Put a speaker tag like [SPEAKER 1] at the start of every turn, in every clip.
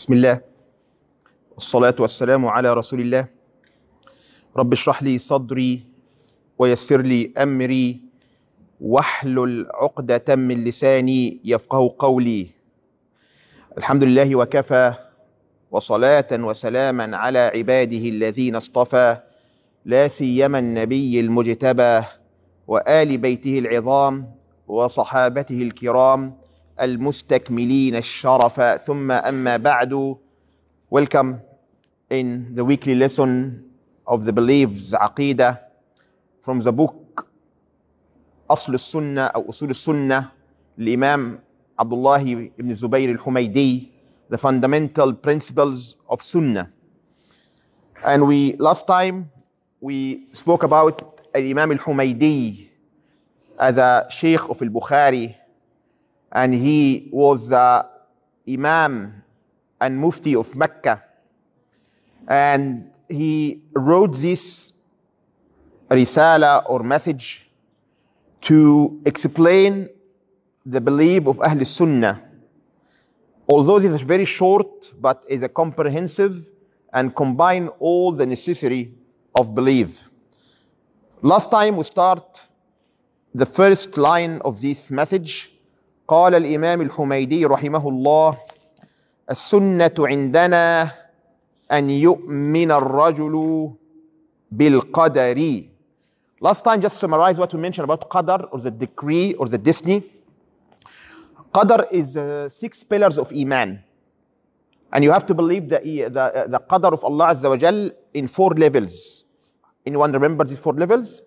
[SPEAKER 1] بسم الله والصلاة والسلام على رسول الله رب اشرح لي صدري ويسر لي أمري واحلل عقدة من لساني يفقه قولي الحمد لله وكفى وصلاة وسلاما على عباده الذين اصطفى لا سيما النبي المجتبى وآل بيته العظام وصحابته الكرام المستكملين الشرف ثم أما بعد Welcome in the weekly lesson of the beliefs عقيدة from the book أصل السنة أو أصول السنة الإمام عبد الله بن الزبير الحميدي The Fundamental Principles of Sunnah And we last time we spoke about Imam al-Humaydi as a sheikh of al-Bukhari and he was the Imam and Mufti of Mecca. And he wrote this risala or message to explain the belief of Ahl Sunnah. Although this is very short, but is a comprehensive and combine all the necessary of belief. Last time we start the first line of this message قال الامام الحميدي رحمه الله السنه عندنا ان يؤمن الرجل بالقدر Last time, just summarize what we mentioned about Qadar or the decree or the destiny. Qadar is uh, six pillars of Iman. And you have to believe the, the, the Qadar of Allah Azza wa Jal in four levels. Anyone remember these four levels?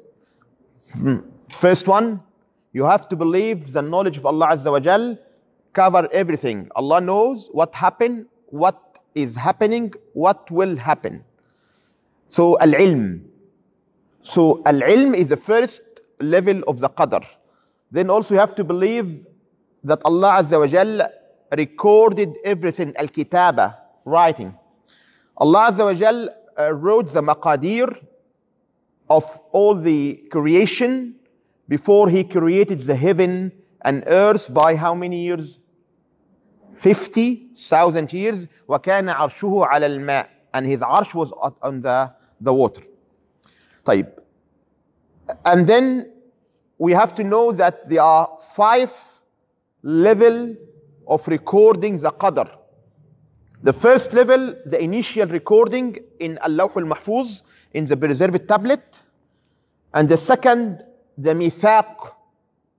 [SPEAKER 1] First one, You have to believe the knowledge of Allah Azza wa Jal cover everything. Allah knows what happened, what is happening, what will happen. So al-ilm. So al-ilm is the first level of the qadr. Then also you have to believe that Allah Azza wa Jal recorded everything, al-kitaba, writing. Allah Azza wa Jal uh, wrote the maqadir of all the creation before he created the heaven and earth by how many years? 50,000 years. وَكَانَ عَرْشُهُ عَلَى الْمَاءِ And his arsh was on the, the water. طيب. And then we have to know that there are five level of recording the qadr. The first level, the initial recording in Al-Lawh mahfuz in the preserved tablet. And the second, the mithaq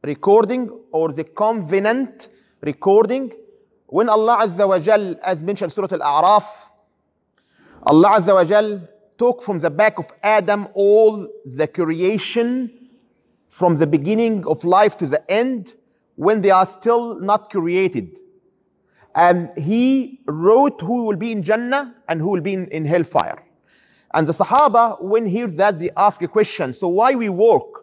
[SPEAKER 1] recording or the covenant recording when Allah Azza wa Jal as mentioned Surah Al-A'raf Allah Azza wa Jal took from the back of Adam all the creation from the beginning of life to the end when they are still not created and he wrote who will be in Jannah and who will be in, in hellfire and the Sahaba when hear that they ask a question so why we work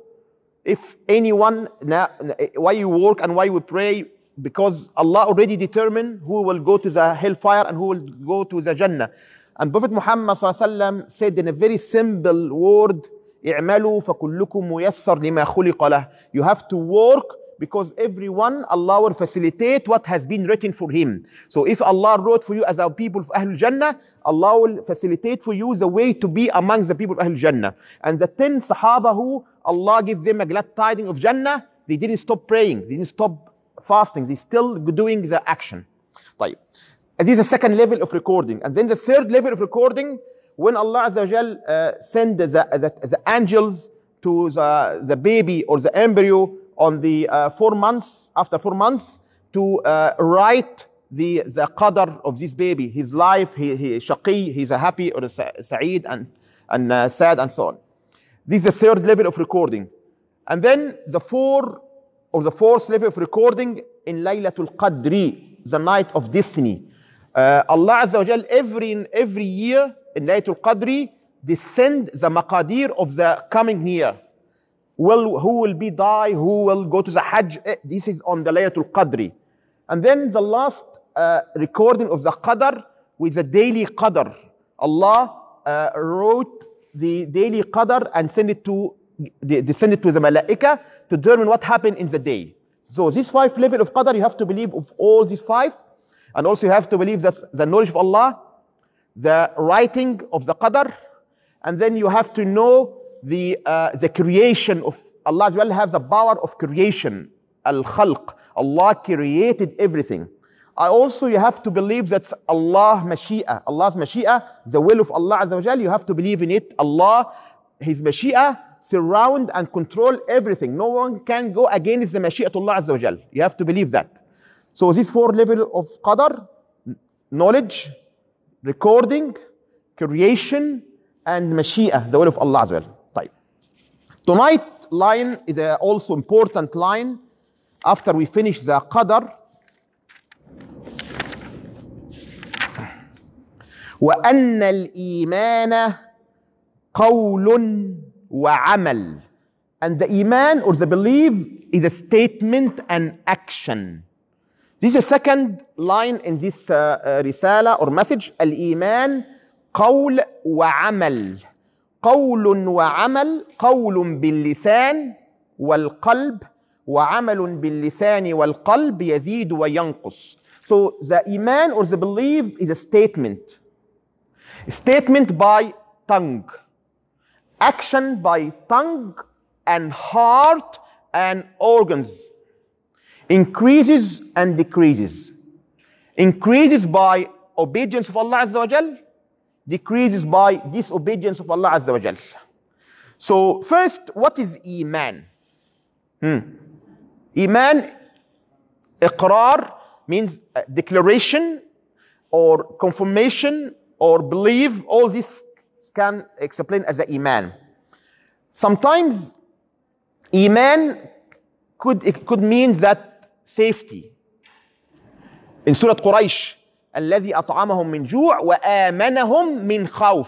[SPEAKER 1] if anyone now why you work and why we pray because Allah already determined who will go to the hellfire and who will go to the Jannah. And Prophet Muhammad وسلم, said in a very simple word, فكلكم لما خلق You have to work because everyone, Allah will facilitate what has been written for him. So if Allah wrote for you as our people of Ahlul Jannah, Allah will facilitate for you the way to be among the people of Ahlul Jannah. And the 10 Sahaba who Allah give them a glad tiding of Jannah, they didn't stop praying, they didn't stop fasting, they still doing the action. طيب. And this is the second level of recording. And then the third level of recording, when Allah Azza uh, send the, the, the angels to the, the baby or the embryo on the uh, four months, after four months, to uh, write the, the qadr of this baby, his life, he, he shaqi, he's a happy or a sa- sa'id and, and uh, sad and so on. This is the third level of recording. And then the four or the fourth level of recording in Laylatul Qadri, the night of destiny. Uh, Allah Azza wa Jal every, every year in Laylatul Qadri descend the maqadir of the coming year. Well, who will be die, who will go to the Hajj, eh, this is on the Laylatul Qadri. And then the last uh, recording of the Qadr with the daily Qadr. Allah uh, wrote the daily qadr and send it to the send it to the malaika to determine what happened in the day. So this five level of qadr, you have to believe of all these five, and also you have to believe that the knowledge of Allah, the writing of the qadr, and then you have to know the uh, the creation of Allah as well have the power of creation, al khalq. Allah created everything. I also you have to believe that Allah Mashi'a, Allah's Mashi'a, the will of Allah Azza wa you have to believe in it. Allah, His Mashi'a surround and control everything. No one can go against the Mashi'a Allah Azza wa You have to believe that. So these four levels of Qadr, knowledge, recording, creation, and Mashi'a, the will of Allah Azza wa Tonight line is uh, also important line after we finish the Qadr وان الايمان قول وعمل and the iman or the belief is a statement and action this is the second line in this uh, uh, رساله or message الايمان قول وعمل قول وعمل قول باللسان والقلب وعمل باللسان والقلب يزيد وينقص so the iman or the belief is a statement Statement by tongue, action by tongue and heart and organs increases and decreases. Increases by obedience of Allah Azza wa Jal, decreases by disobedience of Allah Azza wa Jal. So first, what is Iman? Hmm. Iman, Iqrar means uh, declaration or confirmation or believe, all this can explain as a iman. Sometimes iman could, it could mean that safety. In Surah Quraysh, الذي أطعمهم من جوع وآمنهم من خوف.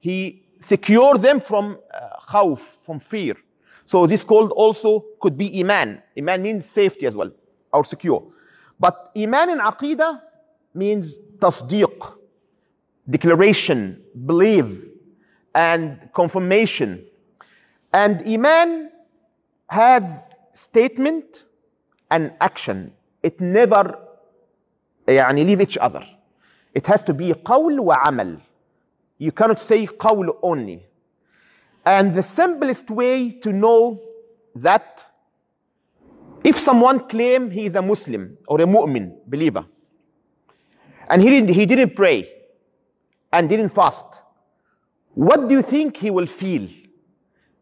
[SPEAKER 1] He secured them from uh, خوف, from fear. So this called also could be iman. Iman means safety as well, or secure. But iman in aqidah means tasdiq declaration, belief, and confirmation. And Iman has statement and action. It never يعني leave each other. It has to be قول وعمل. You cannot say قول only. And the simplest way to know that if someone claim he is a Muslim or a mu'min, believer, and he, did, he didn't pray, and didn't fast, what do you think he will feel?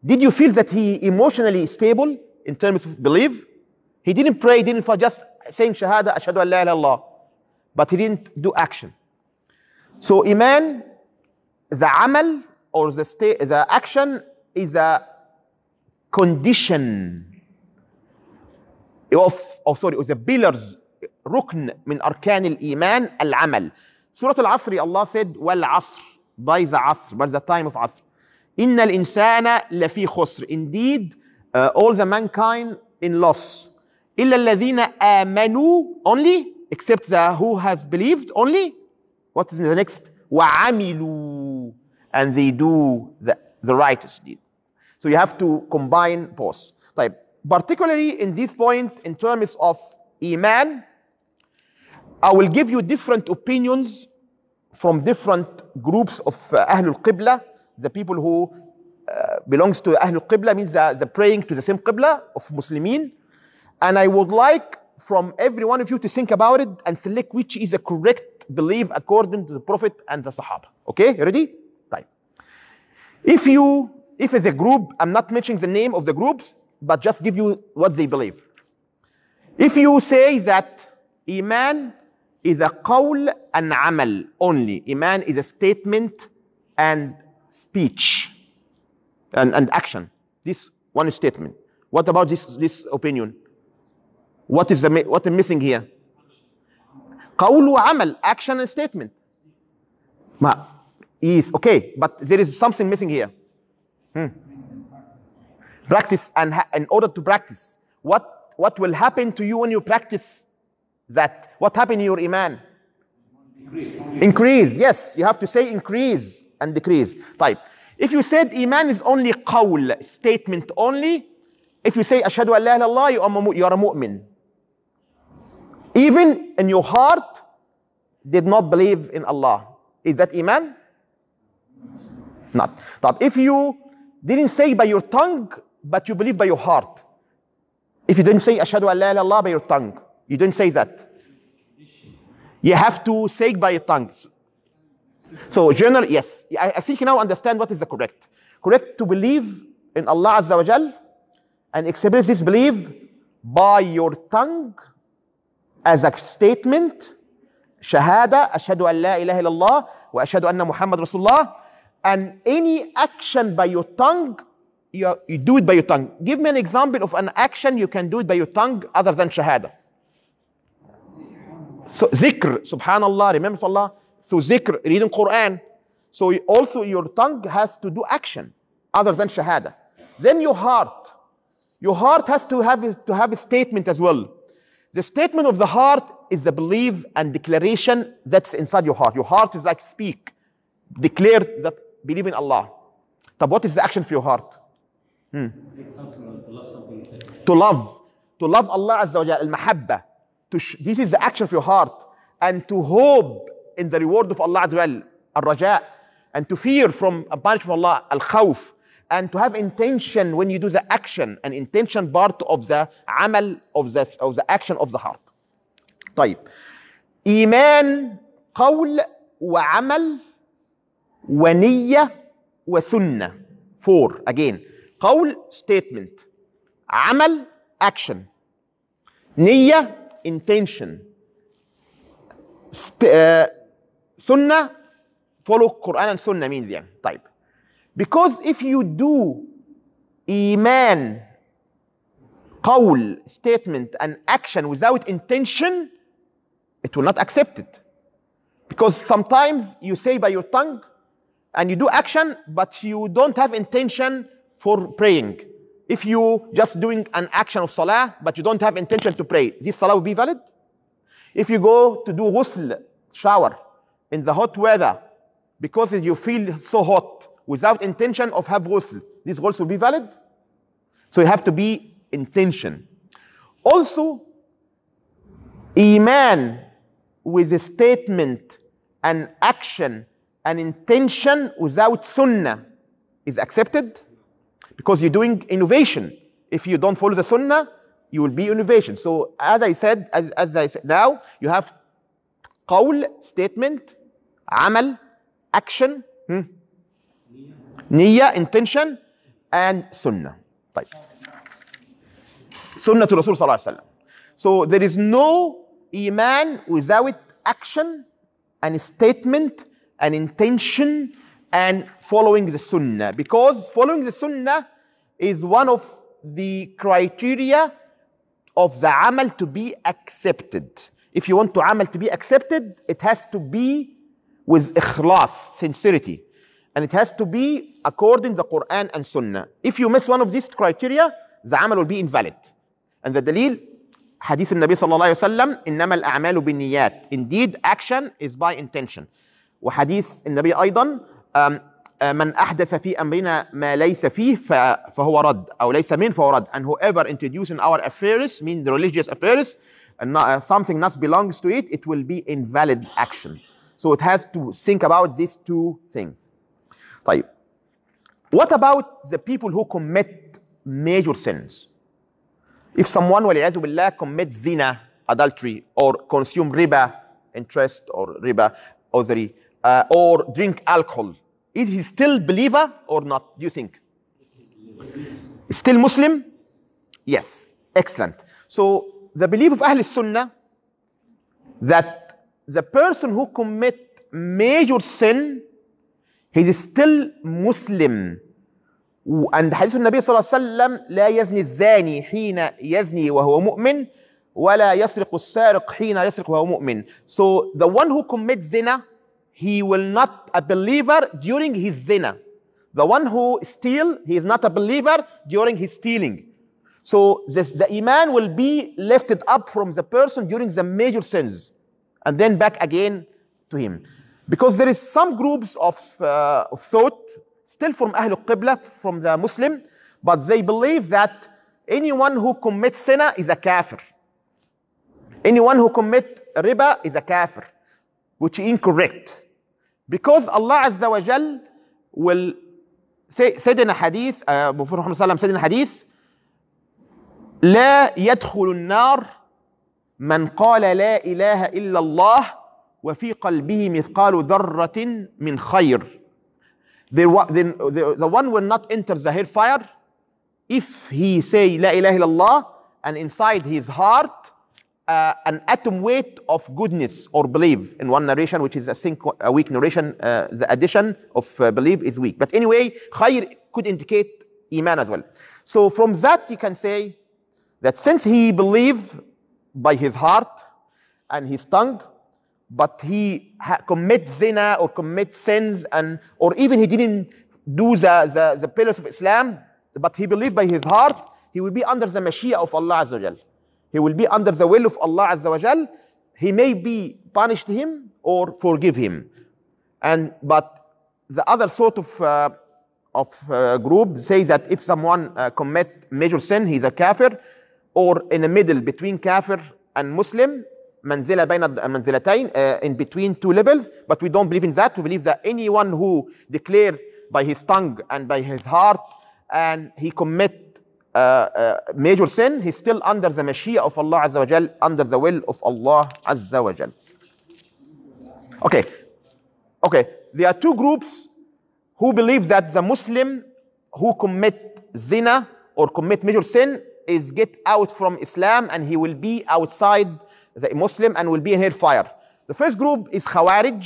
[SPEAKER 1] Did you feel that he emotionally stable in terms of belief? He didn't pray, didn't fast, just saying Shahada, Ashadu an la ilaha But he didn't do action. So Iman, the amal or the, sta- the action is a condition of, oh sorry, the pillars, rukn min arkan al-iman, al-amal. سورة العصر الله said والعصر by the عصر by the time of عصر إن الإنسان لفي خسر indeed uh, all the mankind in loss إلا الذين آمنوا only except the who has believed only what is the next وعملوا and they do the, the righteous deed so you have to combine both طيب particularly in this point in terms of إيمان I will give you different opinions from different groups of uh, Ahlul Qibla, the people who uh, belongs to Ahlul Qibla means uh, the praying to the same Qibla of Muslimin. And I would like from every one of you to think about it and select which is the correct belief according to the Prophet and the Sahaba. Okay, you ready? Time. If you, if the a group, I'm not mentioning the name of the groups, but just give you what they believe. If you say that Iman is a qawl and amal only. Iman is a statement and speech and, and action. This one statement. What about this, this opinion? What is the what is missing here? Qawl wa amal, action and statement. Ma is okay, but there is something missing here. Hmm. Practice and in order to practice, what what will happen to you when you practice? that what happened in your iman increase. increase yes you have to say increase and decrease Type. if you said iman is only qawl statement only if you say ashhadu an la ilaha illallah you are a mu'min even in your heart did not believe in Allah is that iman not طب if you didn't say by your tongue but you believe by your heart if you didn't say ashhadu an la ilaha illallah by your tongue you don't say that. You have to say by your tongue. So general, yes. I, I think you now understand what is the correct. Correct to believe in Allah Azza wa Jal and express this belief by your tongue as a statement. Shahada, ashadu an la ilaha illallah wa ashadu anna Muhammad Rasulullah. And any action by your tongue, you, you do it by your tongue. Give me an example of an action you can do it by your tongue other than shahada. So zikr, subhanallah, remember Allah, So zikr, reading Quran. So also your tongue has to do action other than shahada. Then your heart. Your heart has to have, to have a statement as well. The statement of the heart is the belief and declaration that's inside your heart. Your heart is like speak, declare that believe in Allah. But what is the action for your heart? Hmm. To love. To love Allah Azza wa al-mahabba to sh- this is the action of your heart and to hope in the reward of Allah as well al-raja and to fear from a punishment of Allah al-khawf and to have intention when you do the action and intention part of the amal of the, of the action of the heart طيب إيمان قول وعمل ونية وسنة four again قول statement عمل action نية intention. Uh, sunnah, follow Quran and Sunnah means yeah, type. Because if you do iman, qawl, statement and action without intention, it will not accept it. Because sometimes you say by your tongue and you do action, but you don't have intention for praying if you just doing an action of salah, but you don't have intention to pray, this salah will be valid? If you go to do ghusl, shower, in the hot weather, because you feel so hot, without intention of have ghusl, this ghusl will be valid? So you have to be intention. Also, iman with a statement, an action, an intention without sunnah is accepted? because you're doing innovation. If you don't follow the sunnah, you will be innovation. So as I said, as, as I said now, you have qawl, statement, amal, action, hmm? niyyah, intention, and sunnah. type. Sunnah to Rasul Sallallahu Alaihi So there is no iman without action and statement and intention and following the sunnah because following the sunnah is one of the criteria of the amal to be accepted if you want to amal to be accepted it has to be with ikhlas sincerity and it has to be according to the quran and sunnah if you miss one of these criteria the amal will be invalid and the dalil hadith النبي nabi الله عليه وسلم إنما الأعمال بالنيات indeed action is by intention وحديث النبي أيضا من أحدث في أمرنا ما ليس فيه فهو رد أو ليس من فهو رد and whoever introduces in our affairs mean the religious affairs and uh, something not belongs to it it will be invalid action so it has to think about these two things طيب what about the people who commit major sins if someone والعياذ بالله commits zina adultery or consume riba interest or riba other, uh, or drink alcohol is he still believer or not? Do you think? Still Muslim? Yes. Excellent. So the belief of Ahl Sunnah that the person who commit major sin, he is still Muslim. And حديث النبي صلى الله عليه وسلم لا يزني الزاني حين يزني وهو مؤمن ولا يسرق السارق حين يسرق وهو مؤمن. So the one who commits zina he will not a believer during his zina. The one who steal, he is not a believer during his stealing. So this, the iman will be lifted up from the person during the major sins, and then back again to him, because there is some groups of, uh, of thought still from Ahlul Qibla, from the Muslim, but they believe that anyone who commits sinna is a kafir. Anyone who commits riba is a kafir, which is incorrect. Because Allah عز وجل Jal will say, said in a hadith, uh, before Muhammad Sallam said in لا يدخل النار من قال لا إله إلا الله وفي قلبه مثقال ذرة من خير. The, the, one will not enter the hellfire if he say لا إله إلا الله and inside his heart uh, an atom weight of goodness or belief in one narration, which is a, think, a weak narration. Uh, the addition of uh, belief is weak. But anyway, khair could indicate iman as well. So from that, you can say that since he believed by his heart and his tongue, but he ha- commits zina or commits sins, and or even he didn't do the, the, the pillars of Islam, but he believed by his heart, he will be under the mashia of Allah Azza he will be under the will of Allah Azza wa Jal. He may be punished him or forgive him. And but the other sort of uh, of uh, group say that if someone uh, commit major sin, he's a kafir, or in the middle between kafir and Muslim, manzila uh, manzilatain, uh, in between two levels. But we don't believe in that. We believe that anyone who declare by his tongue and by his heart and he commit uh, uh, major sin, he's still under the mashia of Allah Azza wa Jal, under the will of Allah Azza wa Jal. Okay, okay, there are two groups who believe that the Muslim who commit zina or commit major sin is get out from Islam and he will be outside the Muslim and will be in hellfire. The first group is Khawarij.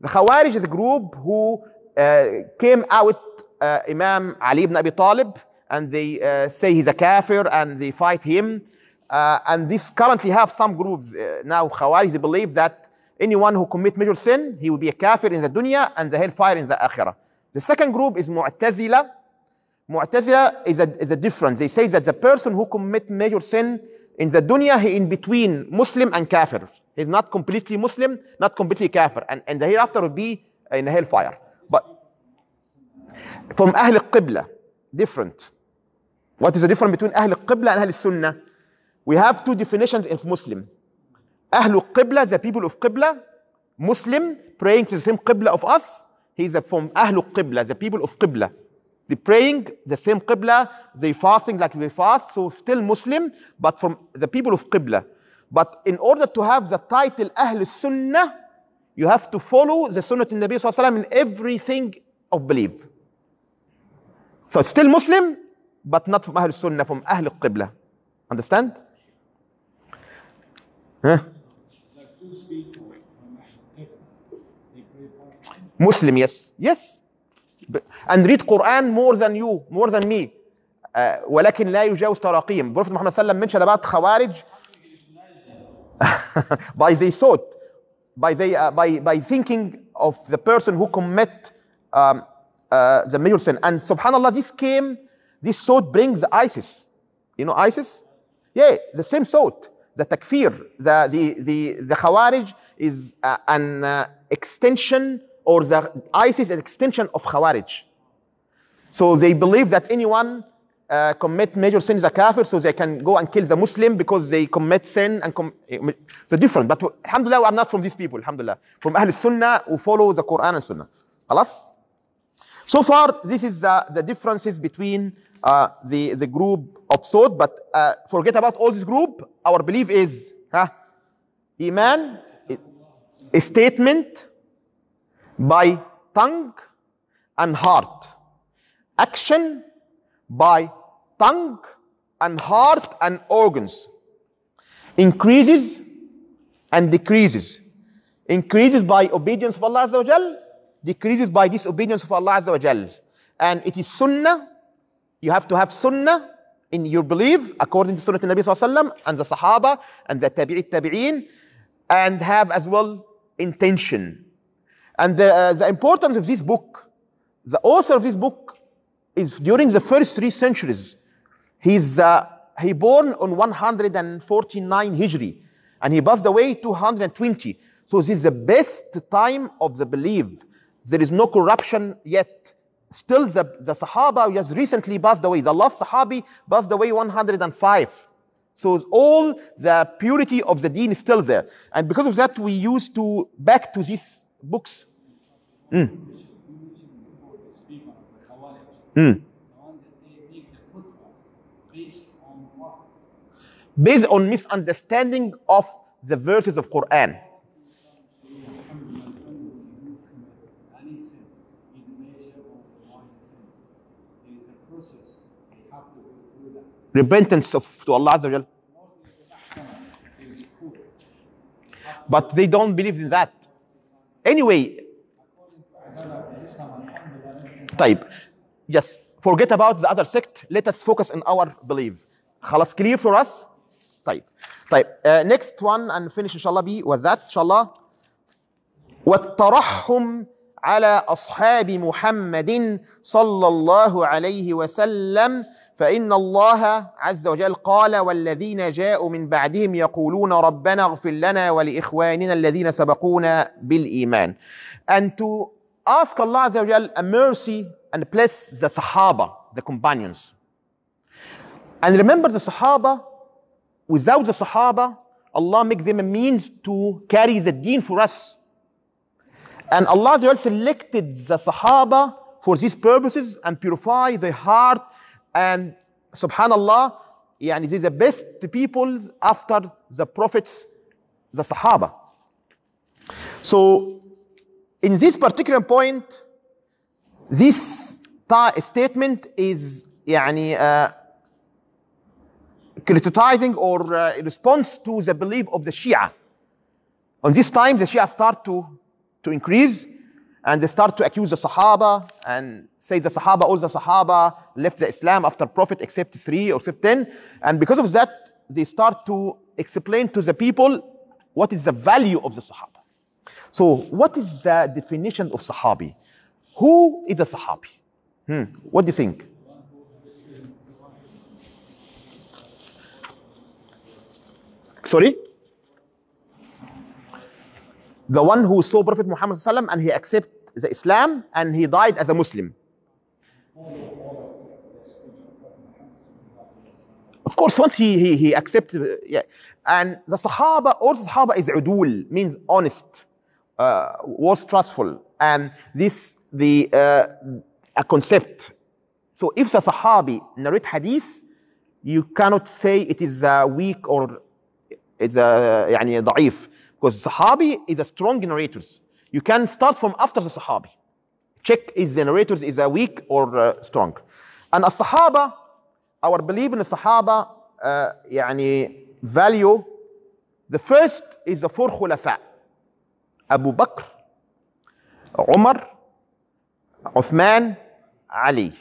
[SPEAKER 1] The Khawarij is a group who uh, came out uh, Imam Ali ibn Abi Talib and they uh, say he's a kafir and they fight him. Uh, and this currently have some groups uh, now, Khawarij, they believe that anyone who commit major sin, he will be a kafir in the dunya and the hellfire in the akhirah. The second group is Mu'tazila. Mu'tazila is a, is a difference. They say that the person who commit major sin in the dunya, he in between Muslim and kafir. He's not completely Muslim, not completely kafir. And, and the hereafter will be in the hellfire. But from Ahl qibla different. What is the difference between Ahl al-Qibla and Ahl al-Sunnah? We have two definitions of Muslim. Ahl al-Qibla, the people of Qibla, Muslim, praying to the same Qibla of us, he is from Ahl qibla the people of Qibla. They praying the same Qibla, they fasting like we fast, so still Muslim, but from the people of Qibla. But in order to have the title Ahl sunnah you have to follow the Sunnah of Nabi Sallallahu in everything of belief. So still Muslim, but not from Ahl Sunnah, from Ahl Qibla. Understand? Huh? Muslim, yes. Yes. And read Quran more than you, more than me. Uh, ولكن لا يجاوز تراقيم. Prophet Muhammad صلى الله عليه وسلم mentioned about Khawarij by they thought, by, they, uh, by, by thinking of the person who commit um, uh, the major sin. And subhanAllah, this came this thought brings ISIS. You know ISIS? Yeah, the same thought. The takfir, the, the, the, the Khawarij is uh, an uh, extension, or the ISIS is an extension of Khawarij. So they believe that anyone uh, commit major sins a kafir, so they can go and kill the Muslim because they commit sin and com- The different. But alhamdulillah, we are not from these people, alhamdulillah. From Ahl Sunnah who follow the Quran and Sunnah. خلاص? So far, this is the, the differences between uh, the, the group of thought, but uh, forget about all this group. Our belief is huh, Iman, a statement by tongue and heart, action by tongue and heart and organs, increases and decreases, increases by obedience of Allah, decreases by disobedience of Allah. And it is sunnah you have to have sunnah in your belief according to Sunnah Nabi Sallallahu and the Sahaba and the Tabi'it Tabi'in and have as well intention. And the, uh, the importance of this book, the author of this book is during the first three centuries. He's, uh, he born on 149 Hijri and he passed away 220. So this is the best time of the belief. There is no corruption yet still the, the Sahaba just recently passed away. The last Sahabi passed away 105. So all the purity of the deen is still there. And because of that, we used to back to these books. Mm. Mm. Based on misunderstanding of the verses of Quran. repentance of, to Allah Azza wa But they don't believe in that. Anyway, طيب just forget about the other sect let us focus on our belief خلاص clear for us طيب طيب uh, next one and finish إن شاء الله be with that إن شاء الله والترحم على أصحاب محمد صلى الله عليه وسلم فإن الله عز وجل قال والذين جاءوا من بعدهم يقولون ربنا اغفر لنا ولإخواننا الذين سبقونا بالإيمان and to ask Allah عز وجل a mercy and bless the Sahaba the companions and remember the Sahaba without the Sahaba Allah make them a means to carry the deen for us and Allah عز وجل selected the Sahaba for these purposes and purify the heart And subhanallah, yani they're the best people after the prophets, the Sahaba. So in this particular point, this statement is يعني, uh, criticizing or uh, response to the belief of the Shia. On this time, the Shia start to, to increase and they start to accuse the Sahaba and say the Sahaba, all oh, the Sahaba left the Islam after Prophet except three or except ten. And because of that, they start to explain to the people what is the value of the Sahaba. So, what is the definition of Sahabi? Who is a Sahabi? Hmm. What do you think? Sorry? the one who saw Prophet Muhammad and he accepted the Islam and he died as a Muslim. Of course, once he, he, he accepted, yeah. And the Sahaba, all Sahaba is udul, means honest, uh, was trustful. And this, the uh, a concept. So if the Sahabi narrate hadith, you cannot say it is uh, weak or it's uh, يعني ضعيف. Because Sahabi is a strong narrators. You can start from after the Sahabi. Check is the narrators is a weak or uh, strong. And as Sahaba, our belief in the Sahaba, uh, يعني value, the first is the four khulafa. Abu Bakr, Umar, Uthman, Ali.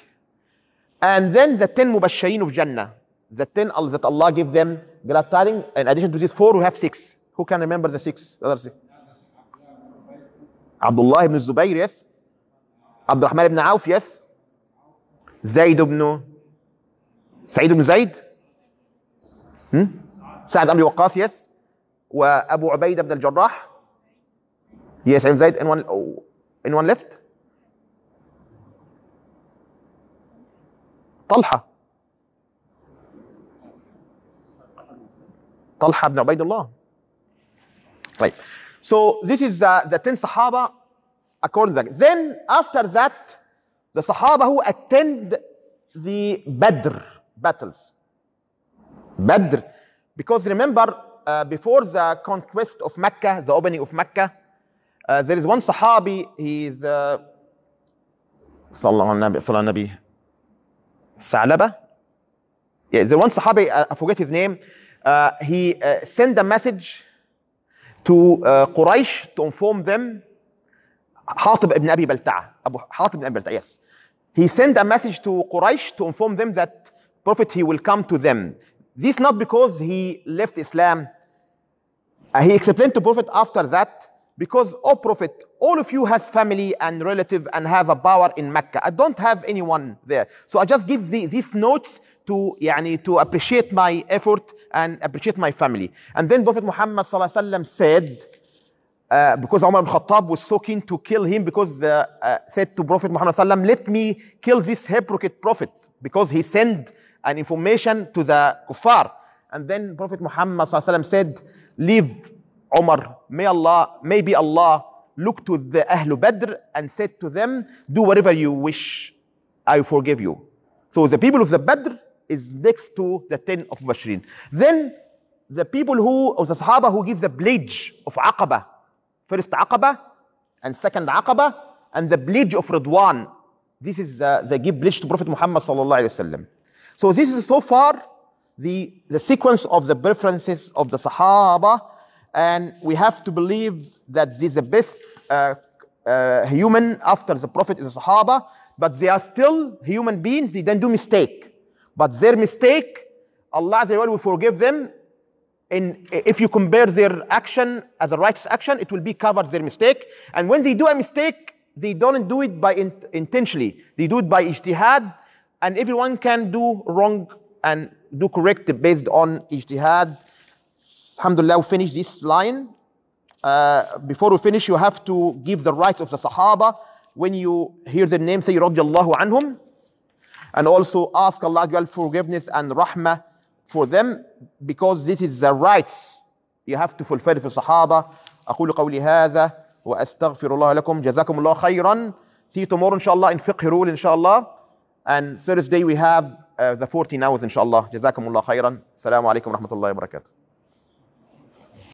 [SPEAKER 1] And then the ten mubashirin of Jannah, the ten that Allah gave them glad tidings. In addition to these four, we have six. Who can remember the six? The other six? عبد الله بن الزبير يس عبد الرحمن بن عوف يس زيد بن سعيد بن زيد هم؟ سعد بن وقاص يس وابو عبيده بن الجراح يس بن زيد ان وان ان ليفت طلحه طلحه بن عبيد الله Right. So this is the, the 10 Sahaba according to that. Then after that, the Sahaba who attend the Badr battles. Badr. Because remember, uh, before the conquest of Mecca, the opening of Mecca, uh, there is one Sahabi, he is uh, Nabi, Salaba. Yeah, the one Sahabi, uh, I forget his name, uh, he uh, sent a message to uh, Quraysh to inform them Hatib ibn Abi Balta'a. Abu Hatib ibn Abi Balta'a, yes. He sent a message to Quraysh to inform them that Prophet he will come to them. This not because he left Islam. Uh, he explained to Prophet after that, because, oh Prophet, all of you has family and relative and have a power in Mecca. I don't have anyone there. So I just give the, these notes to, yani, to appreciate my effort and appreciate my family. And then Prophet Muhammad وسلم, said, uh, because Umar ibn Khattab was so keen to kill him, because uh, uh, said to Prophet Muhammad, وسلم, let me kill this hypocrite prophet, because he sent an information to the kuffar. And then Prophet Muhammad وسلم, said, leave Umar, may Allah, maybe Allah look to the Ahlul Badr and said to them, do whatever you wish, I forgive you. So the people of the Badr is next to the 10 of Mubashirin. Then the people who, or the Sahaba who give the pledge of Aqaba, first Aqaba and second Aqaba, and the pledge of Ridwan. This is uh, they the give pledge to Prophet Muhammad sallallahu alaihi wasallam. So this is so far the, the sequence of the preferences of the Sahaba, and we have to believe that this is the best uh, uh, human after the Prophet is a Sahaba, but they are still human beings, they don't do mistake. But their mistake, Allah will forgive them. And if you compare their action as a righteous action, it will be covered their mistake. And when they do a mistake, they don't do it by in, intentionally. They do it by ijtihad. And everyone can do wrong and do correct based on ijtihad. Alhamdulillah, we finish this line. Uh, before we finish, you have to give the rights of the Sahaba. When you hear the name, say, Radiallahu anhum and also ask Allah Jal forgiveness and rahmah for them because this is the rights you have to fulfill for Sahaba. أقول قولي هذا وأستغفر الله لكم جزاكم الله خيرا see you tomorrow inshallah in fiqh rule inshallah and Thursday we have uh, the 14 hours inshallah جزاكم الله خيرا السلام عليكم ورحمة الله وبركاته